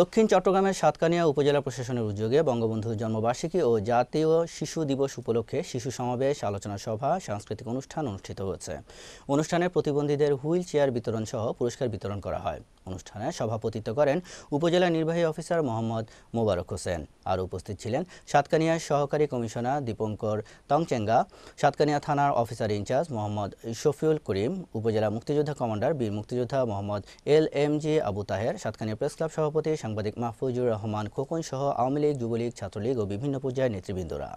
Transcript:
দক্ষিণ চট্টগ্রামের সাতকানিয়া উপজেলা প্রশাসনের উদ্যোগে বঙ্গবন্ধুর জন্মবার্ষিকী ও জাতীয় শিশু দিবস উপলক্ষে শিশু সমাবেশ আলোচনা সভা সাংস্কৃতিক অনুষ্ঠান অনুষ্ঠিত হয়েছে অনুষ্ঠানে প্রতিবন্ধীদের হুইল চেয়ার বিতরণ সহ পুরস্কার বিতরণ করা হয় অনুষ্ঠানে সভাপতিত্ব করেন উপজেলা নির্বাহী অফিসার মোহাম্মদ মোবারক হোসেন আর উপস্থিত ছিলেন সাতকানিয়ার সহকারী কমিশনার দীপঙ্কর তংচেঙ্গা সাতকানিয়া থানার অফিসার ইনচার্জ মোহাম্মদ শফিউল করিম উপজেলা মুক্তিযোদ্ধা কমান্ডার বীর মুক্তিযোদ্ধা Mohammad L M G Abu Taher Satkania press club সভাপতি সাংবাদিক মাহফুজুর রহমান খোকন সহ আওয়ামী লীগ যুবলীগ ছাত্রলীগ ও বিভিন্ন পর্যায়ের নেতৃবৃন্দরা